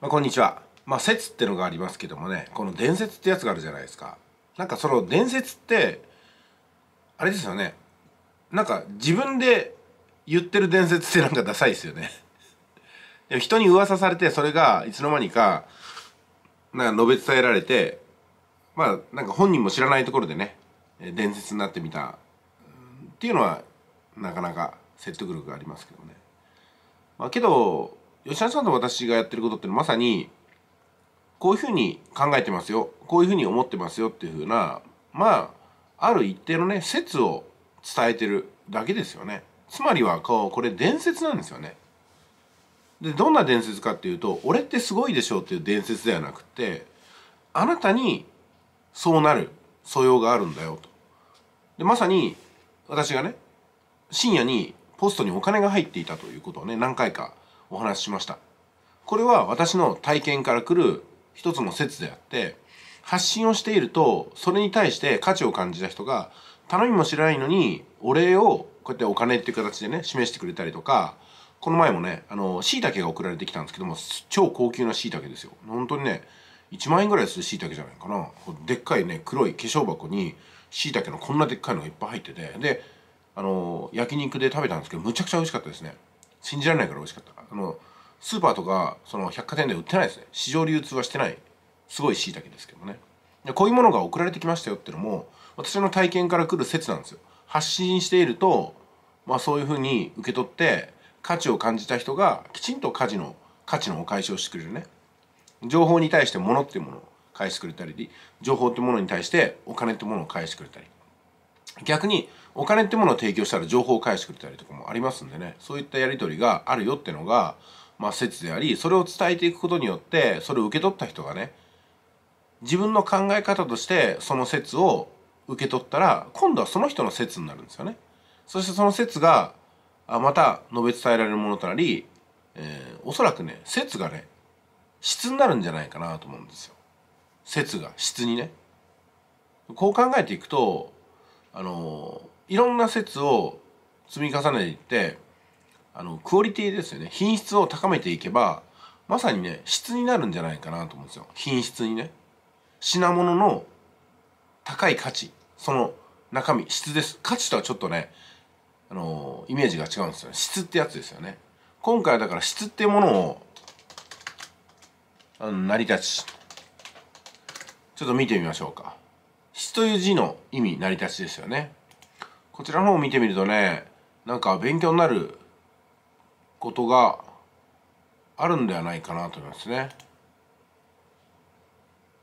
まあ、こんにちは。まあ、説ってのがありますけどもね、この伝説ってやつがあるじゃないですか。なんかその伝説って、あれですよね。なんか自分で言ってる伝説ってなんかダサいですよね。でも人に噂されて、それがいつの間にか、なんか述べ伝えられて、まあ、なんか本人も知らないところでね、伝説になってみた。っていうのは、なかなか説得力がありますけどね。まあ、けど、吉田さんと私がやってることってまさにこういうふうに考えてますよこういうふうに思ってますよっていうふうなまあある一定のね説を伝えてるだけですよねつまりはこうこれ伝説なんですよねでどんな伝説かっていうと「俺ってすごいでしょ」っていう伝説ではなくてあなたにそうなる素養があるんだよとでまさに私がね深夜にポストにお金が入っていたということをね何回かお話ししましたこれは私の体験から来る一つの説であって発信をしているとそれに対して価値を感じた人が頼みも知らないのにお礼をこうやってお金っていう形でね示してくれたりとかこの前もねあの椎茸が送られてきたんですけども超高級な椎茸ですよ本当にね1万円ぐらいする椎茸じゃないかなでっかいね黒い化粧箱に椎茸のこんなでっかいのがいっぱい入っててであの焼肉で食べたんですけどむちゃくちゃ美味しかったですね信じられないから美味しかったあのスーパーとかその百貨店で売ってないですね市場流通はしてないすごいしいたけですけどねでこういうものが送られてきましたよっていうのも私の体験から来る説なんですよ発信していると、まあ、そういうふうに受け取って価値を感じた人がきちんと価値の価値のお返しをしてくれるね情報に対して物っていうものを返してくれたり情報ってものに対してお金ってものを返してくれたり逆にお金ってものを提供したら情報を返してくれたりとかもありますんでねそういったやり取りがあるよってのが、まあ、説でありそれを伝えていくことによってそれを受け取った人がね自分の考え方としてその説を受け取ったら今度はその人の説になるんですよね。そしてその説がまた述べ伝えられるものとなり、えー、おそらくね説がね質になるんじゃないかなと思うんですよ。説が質にね。こう考えていくとあのいろんな説を積み重ねていってあのクオリティですよね品質を高めていけばまさにね質になるんじゃないかなと思うんですよ品質にね品物の高い価値その中身質です価値とはちょっとねあのイメージが違うんですよね質ってやつですよね今回はだから質ってものをあの成り立ちちょっと見てみましょうかという字の意味成り立ちですよねこちらの方を見てみるとねなんか勉強になることがあるんではないかなと思いますね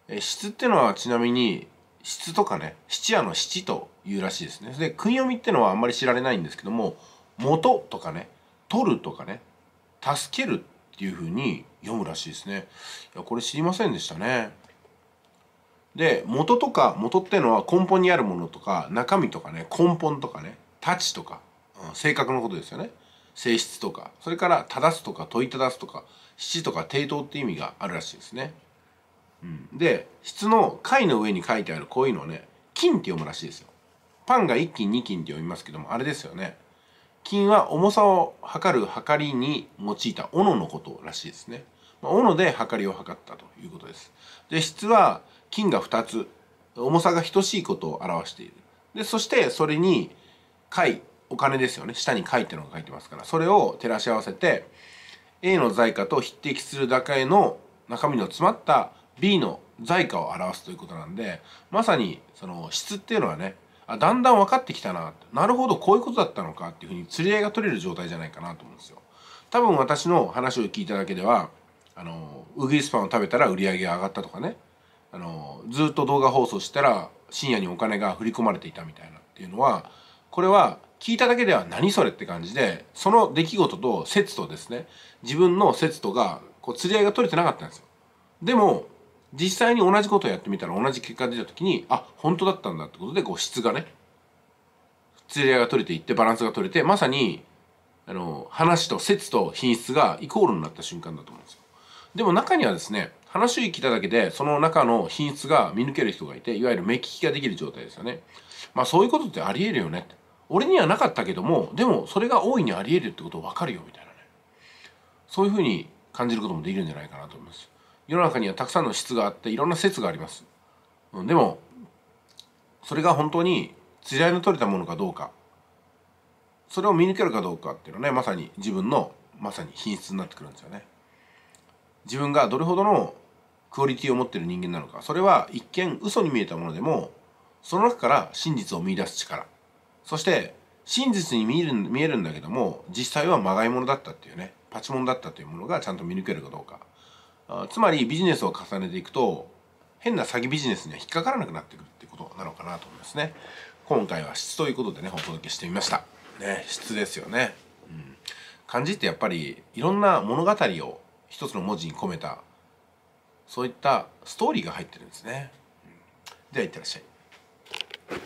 え質ってのはちなみに質とかね質屋の質というらしいですねで訓読みってのはあんまり知られないんですけども元とかね取るとかね助けるっていうふうに読むらしいですねいやこれ知りませんでしたねで元とか元ってのは根本にあるものとか中身とかね根本とかね太刀とか、うん、性格のことですよね性質とかそれから正すとか問いただすとか質とか抵当って意味があるらしいですね、うん、で質の貝の上に書いてあるこういうのをね金って読むらしいですよパンが1斤2斤って読みますけどもあれですよね金は重さを測る測りに用いた斧のことらしいですね、まあ、斧で測りを測ったということですで質は金が2つ重さが等しいことを表しているでそしてそれに貝お金ですよね下に貝ってのが書いてますからそれを照らし合わせて A の在価と匹敵するだけの中身の詰まった B の在価を表すということなんでまさにその質っていうのはねあだんだん分かってきたななるほどこういうことだったのかっていうふうに釣り合いが取れる状態じゃないかなと思うんですよ多分私の話を聞いただけではあのウグイスパンを食べたら売り上げが上がったとかねあのずっと動画放送したら深夜にお金が振り込まれていたみたいなっていうのはこれは聞いただけでは何それって感じでその出来事と説とですね自分の説とがこう釣り合いが取れてなかったんですよでも実際に同じことをやってみたら同じ結果が出た時にあ本当だったんだってことでこう質がね釣り合いが取れていってバランスが取れてまさにあの話と説と品質がイコールになった瞬間だと思うんですよでも中にはですね話を聞いただけでその中の品質が見抜ける人がいていわゆる目利きができる状態ですよねまあそういうことってありえるよねって俺にはなかったけどもでもそれが大いにありえるってこと分かるよみたいなねそういうふうに感じることもできるんじゃないかなと思います世の中にはたくさんの質があっていろんな説があります、うん、でもそれが本当に釣りの取れたものかどうかそれを見抜けるかどうかっていうのはねまさに自分のまさに品質になってくるんですよね自分がどれほどのクオリティを持ってる人間なのかそれは一見嘘に見えたものでもその中から真実を見出す力そして真実に見える見えるんだけども実際はまがいものだったっていうねパチモンだったというものがちゃんと見抜けるかどうかあつまりビジネスを重ねていくと変な詐欺ビジネスには引っかからなくなってくるってことなのかなと思いますね今回は質ということでねお届けしてみましたね質ですよね、うん、漢字ってやっぱりいろんな物語を一つの文字に込めたそういったストーリーが入ってるんですね。ではいってらっしゃい。